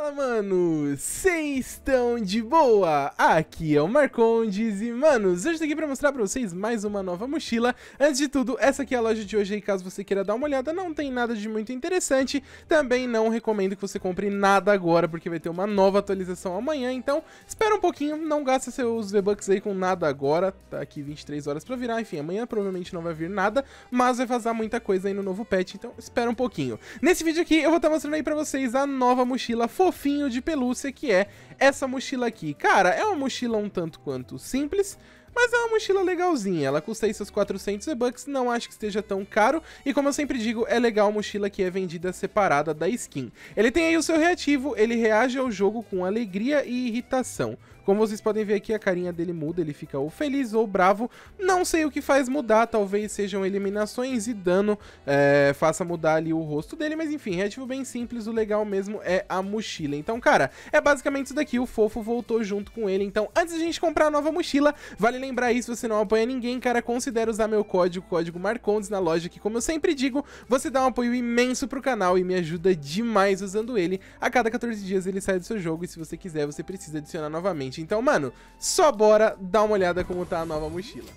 Fala, mano! Vocês estão de boa? Aqui é o Marcondes e, manos, hoje tô aqui pra mostrar pra vocês mais uma nova mochila. Antes de tudo, essa aqui é a loja de hoje e caso você queira dar uma olhada, não tem nada de muito interessante. Também não recomendo que você compre nada agora, porque vai ter uma nova atualização amanhã, então espera um pouquinho, não gasta seus V-Bucks aí com nada agora. Tá aqui 23 horas pra virar, enfim, amanhã provavelmente não vai vir nada, mas vai vazar muita coisa aí no novo patch, então espera um pouquinho. Nesse vídeo aqui eu vou estar tá mostrando aí pra vocês a nova mochila fofinho de pelúcia que é essa mochila aqui. Cara, é uma mochila um tanto quanto simples, mas é uma mochila legalzinha, ela custa aí seus 400 e-bucks, não acho que esteja tão caro, e como eu sempre digo, é legal a mochila que é vendida separada da skin. Ele tem aí o seu reativo, ele reage ao jogo com alegria e irritação. Como vocês podem ver aqui, a carinha dele muda, ele fica ou feliz ou bravo. Não sei o que faz mudar, talvez sejam eliminações e dano é, faça mudar ali o rosto dele, mas enfim, reativo bem simples, o legal mesmo é a mochila. Então, cara, é basicamente isso daqui, o fofo voltou junto com ele. Então, antes de a gente comprar a nova mochila, vale lembrar lembrar isso, você não apoia ninguém, cara, considera usar meu código, código Marcondes na loja, que como eu sempre digo, você dá um apoio imenso pro canal e me ajuda demais usando ele. A cada 14 dias ele sai do seu jogo e se você quiser, você precisa adicionar novamente. Então, mano, só bora dar uma olhada como tá a nova mochila.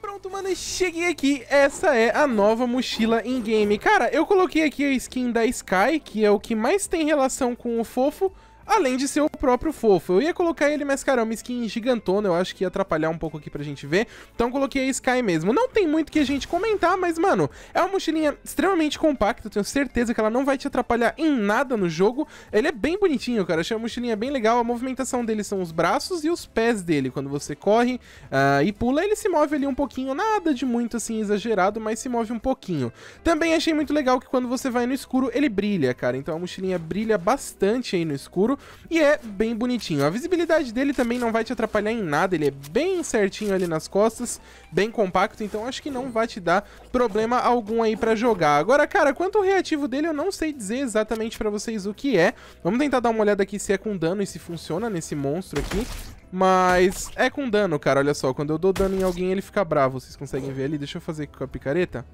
Pronto, mano, cheguei aqui. Essa é a nova mochila in-game. Cara, eu coloquei aqui a skin da Sky, que é o que mais tem relação com o fofo, além de ser o próprio fofo. Eu ia colocar ele, mas, cara, é uma skin gigantona, eu acho que ia atrapalhar um pouco aqui pra gente ver, então coloquei a Sky mesmo. Não tem muito que a gente comentar, mas, mano, é uma mochilinha extremamente compacta, eu tenho certeza que ela não vai te atrapalhar em nada no jogo. Ele é bem bonitinho, cara, achei a mochilinha bem legal, a movimentação dele são os braços e os pés dele. Quando você corre uh, e pula, ele se move ali um pouquinho, nada de muito, assim, exagerado, mas se move um pouquinho. Também achei muito legal que quando você vai no escuro, ele brilha, cara, então a mochilinha brilha bastante aí no escuro. E é bem bonitinho. A visibilidade dele também não vai te atrapalhar em nada. Ele é bem certinho ali nas costas, bem compacto. Então acho que não vai te dar problema algum aí pra jogar. Agora, cara, quanto ao reativo dele, eu não sei dizer exatamente pra vocês o que é. Vamos tentar dar uma olhada aqui se é com dano e se funciona nesse monstro aqui. Mas é com dano, cara, olha só. Quando eu dou dano em alguém, ele fica bravo. Vocês conseguem ver ali? Deixa eu fazer com a picareta.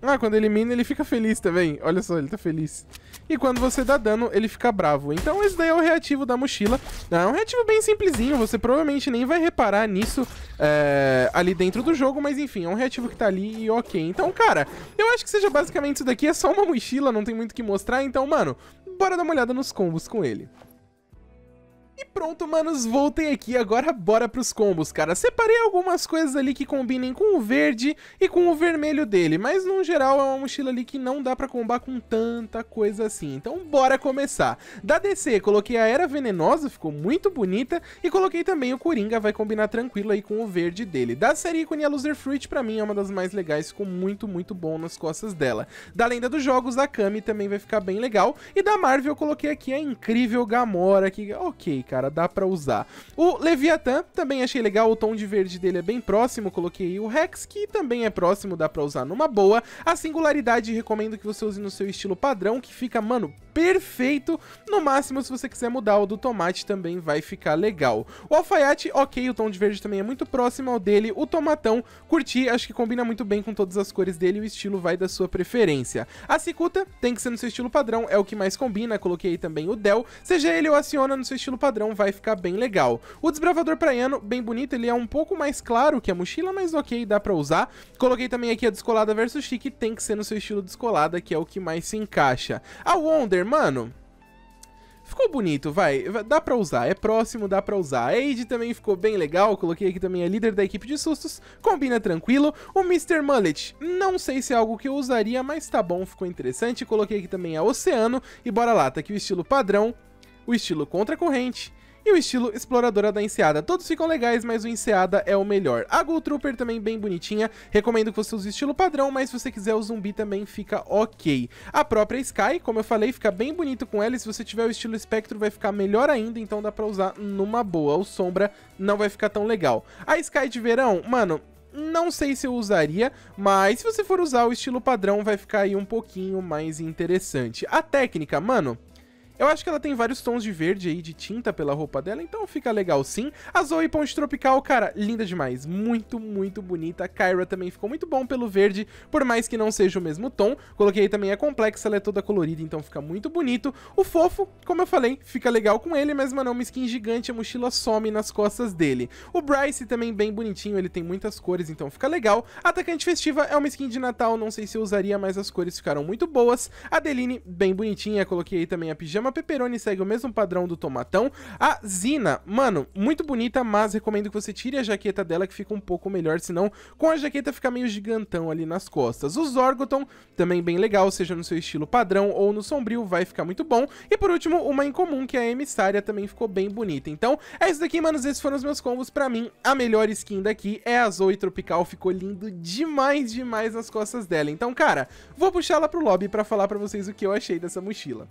Ah, quando elimina, ele fica feliz também. Olha só, ele tá feliz. E quando você dá dano, ele fica bravo. Então esse daí é o reativo da mochila. É um reativo bem simplesinho, você provavelmente nem vai reparar nisso é, ali dentro do jogo, mas enfim, é um reativo que tá ali e ok. Então, cara, eu acho que seja basicamente isso daqui, é só uma mochila, não tem muito o que mostrar, então, mano, bora dar uma olhada nos combos com ele. E pronto, manos, voltem aqui, agora bora pros combos, cara. Separei algumas coisas ali que combinem com o verde e com o vermelho dele, mas no geral é uma mochila ali que não dá pra combar com tanta coisa assim. Então bora começar. Da DC, coloquei a Era Venenosa, ficou muito bonita, e coloquei também o Coringa, vai combinar tranquilo aí com o verde dele. Da série ícone a Loser Fruit, pra mim, é uma das mais legais, ficou muito, muito bom nas costas dela. Da Lenda dos Jogos, a Kami também vai ficar bem legal, e da Marvel eu coloquei aqui a incrível Gamora, que ok, cara, dá pra usar. O Leviathan, também achei legal, o tom de verde dele é bem próximo, coloquei o Rex, que também é próximo, dá pra usar numa boa. A singularidade, recomendo que você use no seu estilo padrão, que fica, mano, perfeito. No máximo, se você quiser mudar o do tomate, também vai ficar legal. O alfaiate, ok, o tom de verde também é muito próximo ao dele. O tomatão, curti, acho que combina muito bem com todas as cores dele e o estilo vai da sua preferência. A cicuta tem que ser no seu estilo padrão, é o que mais combina, coloquei aí também o Del. Seja ele ou aciona no seu estilo padrão, vai ficar bem legal. O desbravador praiano, bem bonito, ele é um pouco mais claro que a mochila, mas ok, dá pra usar. Coloquei também aqui a descolada versus chique, tem que ser no seu estilo descolada, que é o que mais se encaixa. A Wonder, mano. Ficou bonito, vai. Dá pra usar. É próximo, dá pra usar. A Aid também ficou bem legal. Coloquei aqui também a líder da equipe de sustos. Combina tranquilo. O Mr. Mullet, não sei se é algo que eu usaria, mas tá bom, ficou interessante. Coloquei aqui também a Oceano. E bora lá, tá aqui o estilo padrão, o estilo contra corrente e o estilo exploradora da Enseada. Todos ficam legais, mas o Enseada é o melhor. A Gold Trooper também bem bonitinha, recomendo que você use o estilo padrão, mas se você quiser o zumbi também fica ok. A própria Sky, como eu falei, fica bem bonito com ela, e se você tiver o estilo espectro vai ficar melhor ainda, então dá pra usar numa boa. O sombra não vai ficar tão legal. A Sky de verão, mano, não sei se eu usaria, mas se você for usar o estilo padrão, vai ficar aí um pouquinho mais interessante. A técnica, mano, eu acho que ela tem vários tons de verde aí, de tinta pela roupa dela, então fica legal sim. A Zoe Ponte Tropical, cara, linda demais. Muito, muito bonita. A Kyra também ficou muito bom pelo verde, por mais que não seja o mesmo tom. Coloquei aí também a é complexa, ela é toda colorida, então fica muito bonito. O fofo, como eu falei, fica legal com ele, mas, mano, é uma skin gigante, a mochila some nas costas dele. O Bryce também bem bonitinho, ele tem muitas cores, então fica legal. A atacante Festiva é uma skin de Natal, não sei se eu usaria, mas as cores ficaram muito boas. A Deline, bem bonitinha, coloquei aí também a pijama Forma, a pepperoni segue o mesmo padrão do tomatão. A Zina, mano, muito bonita, mas recomendo que você tire a jaqueta dela, que fica um pouco melhor, senão com a jaqueta fica meio gigantão ali nas costas. O Zorgoton, também bem legal, seja no seu estilo padrão ou no sombrio, vai ficar muito bom. E por último, uma incomum, que é a Emissária, também ficou bem bonita. Então, é isso daqui, manos, esses foram os meus combos. Pra mim, a melhor skin daqui é a Zoe Tropical, ficou lindo demais, demais nas costas dela. Então, cara, vou puxá-la pro lobby pra falar pra vocês o que eu achei dessa mochila.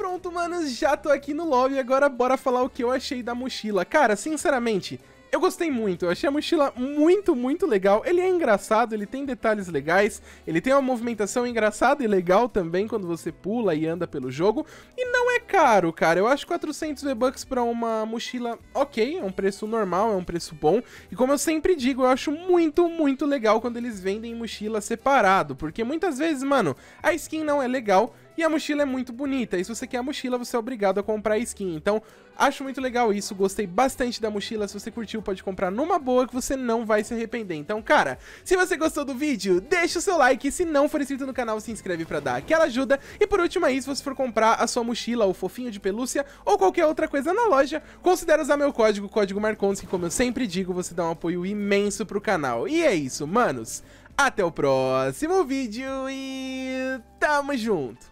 Pronto, mano já tô aqui no lobby agora bora falar o que eu achei da mochila. Cara, sinceramente, eu gostei muito, eu achei a mochila muito, muito legal. Ele é engraçado, ele tem detalhes legais, ele tem uma movimentação engraçada e legal também quando você pula e anda pelo jogo. E não é caro, cara. Eu acho 400 V-Bucks pra uma mochila ok, é um preço normal, é um preço bom. E como eu sempre digo, eu acho muito, muito legal quando eles vendem mochila separado, porque muitas vezes, mano, a skin não é legal e a mochila é muito bonita, e se você quer a mochila, você é obrigado a comprar a skin. Então, acho muito legal isso, gostei bastante da mochila. Se você curtiu, pode comprar numa boa que você não vai se arrepender. Então, cara, se você gostou do vídeo, deixa o seu like. Se não for inscrito no canal, se inscreve pra dar aquela ajuda. E por último aí, se você for comprar a sua mochila, o fofinho de pelúcia ou qualquer outra coisa na loja, considere usar meu código, código Marcondes, que como eu sempre digo, você dá um apoio imenso pro canal. E é isso, manos. Até o próximo vídeo e tamo junto!